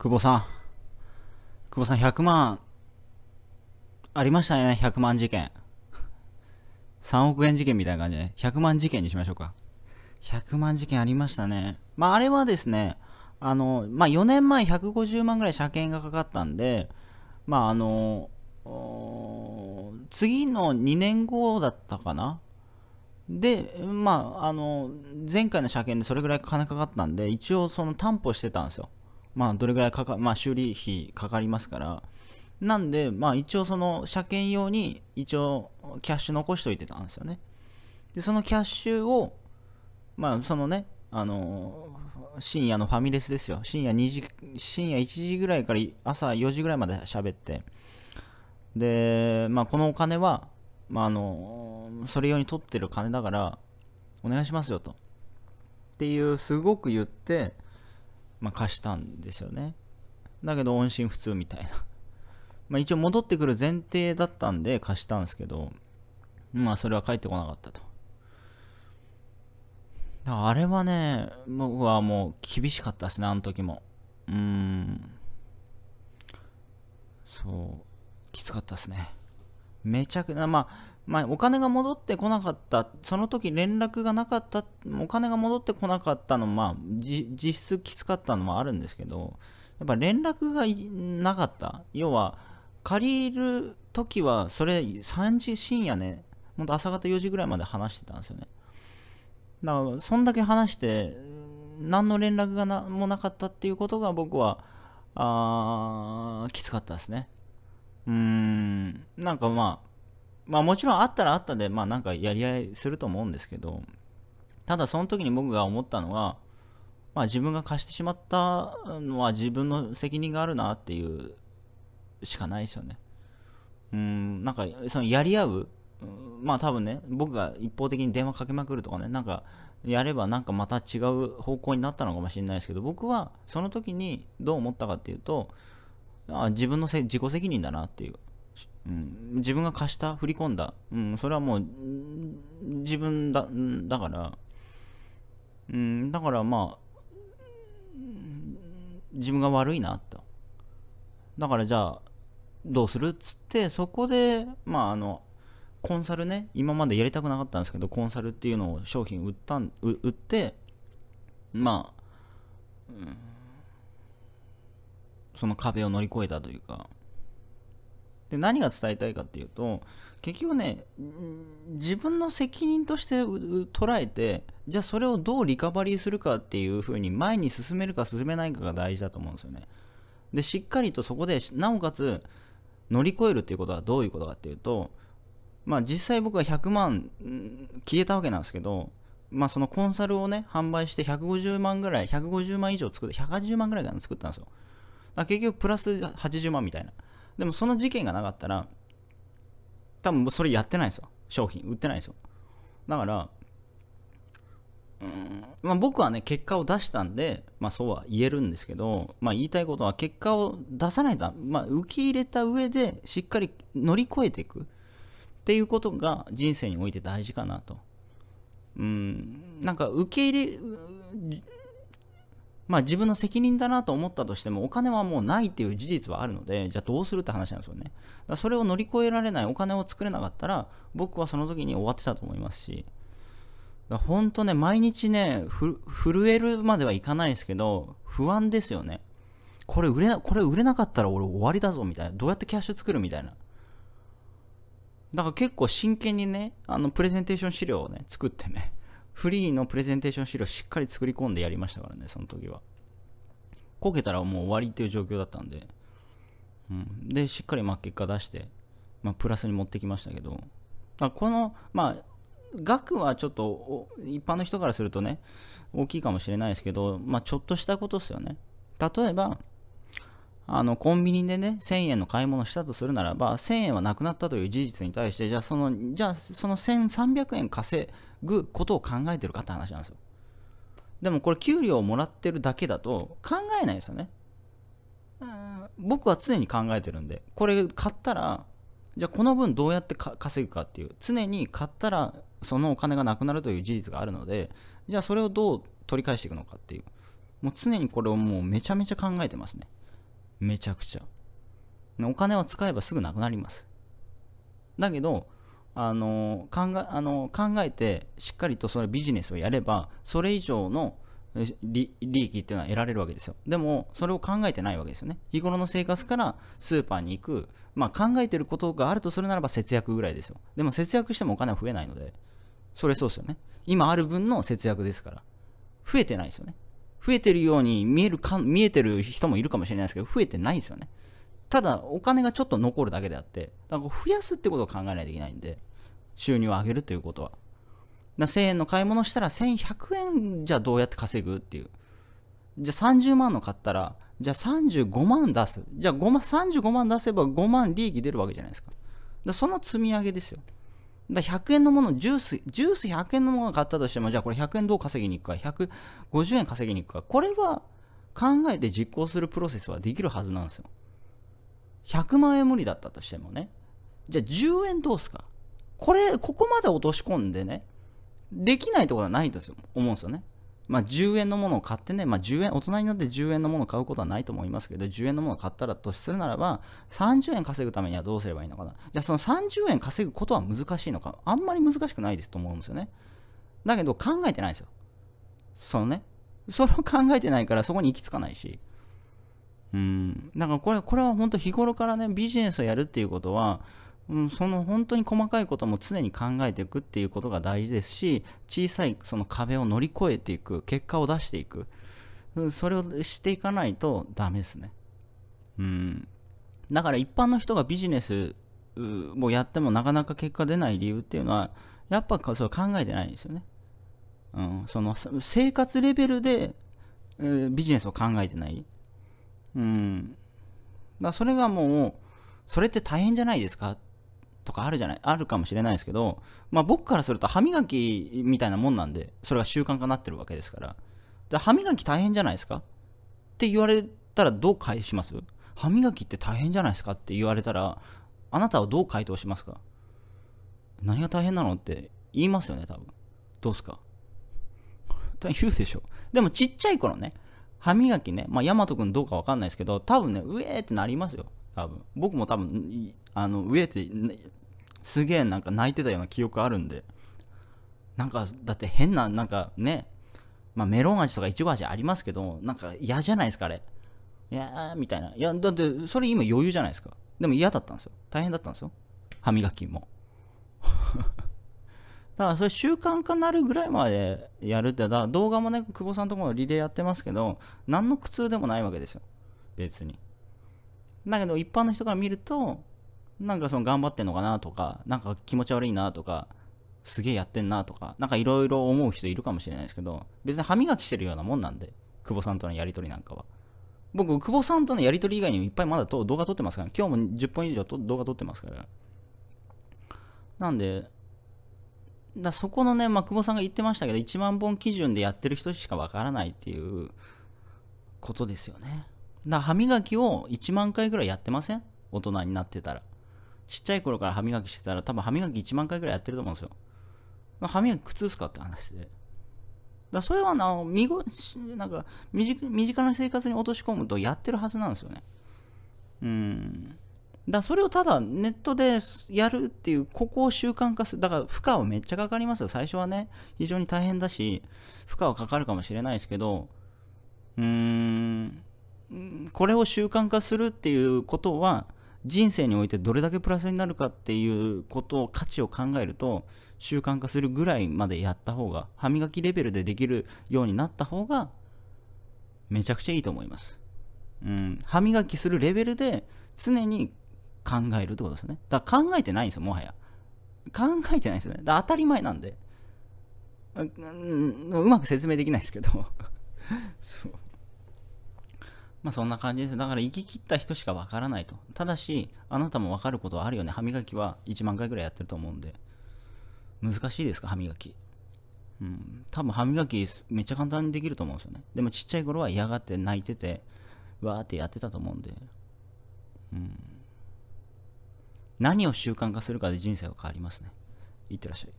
久保さん。久保さん100万、ありましたね、100万事件。3億円事件みたいな感じで、100万事件にしましょうか。100万事件ありましたね。まあ、あれはですね、あの、まあ、4年前150万ぐらい車検がかかったんで、まあ、あの、次の2年後だったかなで、まあ、あの、前回の車検でそれぐらい金かかったんで、一応その担保してたんですよ。まあ、どれぐらいかか、まあ、修理費かかりますから、なんで、まあ、一応その車検用に一応キャッシュ残しといてたんですよね。で、そのキャッシュを、まあ、そのね、あの深夜のファミレスですよ。深夜2時、深夜1時ぐらいから朝4時ぐらいまで喋って、で、まあ、このお金は、まあ、あのそれ用に取ってる金だから、お願いしますよと。っていう、すごく言って、まあ、貸したんですよね。だけど音信不通みたいな。まあ一応戻ってくる前提だったんで貸したんですけど、まあそれは返ってこなかったと。だからあれはね、僕はもう厳しかったですね、あの時も。うーん。そう、きつかったですね。めちゃくちゃ、まあ、まあ、お金が戻ってこなかった、その時連絡がなかった、お金が戻ってこなかったの、まあ、実質きつかったのもあるんですけど、やっぱ連絡がなかった。要は、借りる時は、それ3時深夜ね、ほんと朝方4時ぐらいまで話してたんですよね。だから、そんだけ話して、何の連絡がなもなかったっていうことが僕は、あきつかったですね。うーん、なんかまあ、まあもちろんあったらあったで、まあなんかやり合いすると思うんですけど、ただその時に僕が思ったのは、まあ自分が貸してしまったのは自分の責任があるなっていうしかないですよね。うん、なんかそのやり合う、まあ多分ね、僕が一方的に電話かけまくるとかね、なんかやればなんかまた違う方向になったのかもしれないですけど、僕はその時にどう思ったかっていうと、あ自分のせ自己責任だなっていう。うん、自分が貸した振り込んだ、うん、それはもう自分だだから、うん、だからまあ自分が悪いなとだからじゃあどうするっつってそこでまああのコンサルね今までやりたくなかったんですけどコンサルっていうのを商品売ったん売ってまあ、うん、その壁を乗り越えたというかで何が伝えたいかっていうと結局ね自分の責任として捉えてじゃあそれをどうリカバリーするかっていうふうに前に進めるか進めないかが大事だと思うんですよね。でしっかりとそこでなおかつ乗り越えるっていうことはどういうことかっていうとまあ実際僕は100万消えたわけなんですけどまあそのコンサルをね販売して150万ぐらい150万以上作って180万ぐらいかな作ったんですよ。だ結局プラス80万みたいな。でもその事件がなかったら、多分それやってないですよ。商品、売ってないですよ。だから、うんまあ、僕はね、結果を出したんで、まあ、そうは言えるんですけど、まあ、言いたいことは結果を出さないと、まあ、受け入れた上でしっかり乗り越えていくっていうことが人生において大事かなと。うん、なんか受け入れ、まあ、自分の責任だなと思ったとしてもお金はもうないっていう事実はあるのでじゃあどうするって話なんですよねだそれを乗り越えられないお金を作れなかったら僕はその時に終わってたと思いますし本当ね毎日ね震えるまではいかないですけど不安ですよねこれ売れなこれ売れなかったら俺終わりだぞみたいなどうやってキャッシュ作るみたいなだから結構真剣にねあのプレゼンテーション資料をね作ってねフリーのプレゼンテーション資料しっかり作り込んでやりましたからね、その時は。こけたらもう終わりっていう状況だったんで。うん、で、しっかりまあ結果出して、まあ、プラスに持ってきましたけど、あこの、まあ、額はちょっと一般の人からするとね、大きいかもしれないですけど、まあ、ちょっとしたことですよね。例えば、あの、コンビニでね、1000円の買い物したとするならば、1000円はなくなったという事実に対して、じゃあその、じゃあその1300円稼ぐことを考えてるかって話なんですよ。でもこれ給料をもらってるだけだと考えないですよね。僕は常に考えてるんで、これ買ったら、じゃあこの分どうやって稼ぐかっていう、常に買ったらそのお金がなくなるという事実があるので、じゃあそれをどう取り返していくのかっていう、もう常にこれをもうめちゃめちゃ考えてますね。めちゃくちゃ。お金は使えばすぐなくなります。だけど、あの考えあの考えてしっかりとそれビジネスをやればそれ以上の利益っていうのは得られるわけですよでもそれを考えてないわけですよね日頃の生活からスーパーに行く、まあ、考えてることがあるとするならば節約ぐらいですよでも節約してもお金は増えないのでそれそうですよね今ある分の節約ですから増えてないですよね増えてるように見えるか、見えてる人もいるかもしれないですけど、増えてないんですよね。ただ、お金がちょっと残るだけであって、だから増やすってことを考えないといけないんで、収入を上げるということは。だ1000円の買い物したら1100円じゃどうやって稼ぐっていう。じゃあ30万の買ったら、じゃあ35万出す。じゃあ5万、35万出せば5万利益出るわけじゃないですか。だその積み上げですよ。だ100円のもの、ジュース、ジュース100円のものを買ったとしても、じゃあこれ100円どう稼ぎに行くか、150円稼ぎに行くか、これは考えて実行するプロセスはできるはずなんですよ。100万円無理だったとしてもね。じゃあ10円どうすか。これ、ここまで落とし込んでね、できないってことはないんですよ、思うんですよね。まあ、10円のものを買ってね、まあ、10円、大人になって10円のものを買うことはないと思いますけど、10円のものを買ったらとするならば、30円稼ぐためにはどうすればいいのかな。じゃあその30円稼ぐことは難しいのか。あんまり難しくないですと思うんですよね。だけど考えてないんですよ。そのね、それを考えてないからそこに行き着かないし。うん、だからこれ、これは本当日頃からね、ビジネスをやるっていうことは、うん、その本当に細かいことも常に考えていくっていうことが大事ですし小さいその壁を乗り越えていく結果を出していく、うん、それをしていかないとダメですねうんだから一般の人がビジネスをやってもなかなか結果出ない理由っていうのはやっぱそれ考えてないんですよね、うん、その生活レベルで、えビジネスを考えてないうんだそれがもうそれって大変じゃないですかとかあるじゃない、あるかもしれないですけど、まあ僕からすると歯磨きみたいなもんなんで、それが習慣化になってるわけですから。で歯磨き大変じゃないですかって言われたらどう返します歯磨きって大変じゃないですかって言われたら、あなたはどう回答しますか何が大変なのって言いますよね、多分。どうすか言うでしょ。でもちっちゃい頃ね、歯磨きね、まあ、ヤマ君どうかわかんないですけど、多分ね、うえーってなりますよ。多分僕も多分あの飢えて、ね、すげえなんか泣いてたような記憶あるんでなんかだって変ななんかねまあ、メロン味とかイチゴ味ありますけどなんか嫌じゃないですかあれいやーみたいないやだってそれ今余裕じゃないですかでも嫌だったんですよ大変だったんですよ歯磨きも だからそれ習慣化なるぐらいまでやるってだ動画もね久保さんとこのリレーやってますけど何の苦痛でもないわけですよ別にだけど一般の人から見ると、なんかその頑張ってんのかなとか、なんか気持ち悪いなとか、すげえやってんなとか、なんかいろいろ思う人いるかもしれないですけど、別に歯磨きしてるようなもんなんで、久保さんとのやりとりなんかは。僕、久保さんとのやりとり以外にもいっぱいまだと動画撮ってますから、今日も10本以上と動画撮ってますから。なんで、だそこのね、まあ、久保さんが言ってましたけど、1万本基準でやってる人しかわからないっていうことですよね。だ歯磨きを1万回ぐらいやってません大人になってたら。ちっちゃい頃から歯磨きしてたら、多分歯磨き1万回ぐらいやってると思うんですよ。まあ、歯磨き苦痛っすかって話で。だそれはな、身ごなんか身近な生活に落とし込むとやってるはずなんですよね。うん。だそれをただネットでやるっていう、ここを習慣化する。だから負荷はめっちゃかかりますよ。最初はね、非常に大変だし、負荷はかかるかもしれないですけど、うーん。これを習慣化するっていうことは人生においてどれだけプラスになるかっていうことを価値を考えると習慣化するぐらいまでやった方が歯磨きレベルでできるようになった方がめちゃくちゃいいと思います。うん、歯磨きするレベルで常に考えるってことですね。だから考えてないんですよ、もはや。考えてないですよね。だ当たり前なんでう。うまく説明できないですけどそう。まあそんな感じです。だから行き切った人しかわからないと。ただし、あなたもわかることはあるよね。歯磨きは1万回ぐらいやってると思うんで。難しいですか、歯磨き。うん。多分歯磨きめっちゃ簡単にできると思うんですよね。でもちっちゃい頃は嫌がって泣いてて、わーってやってたと思うんで。うん。何を習慣化するかで人生は変わりますね。いってらっしゃい。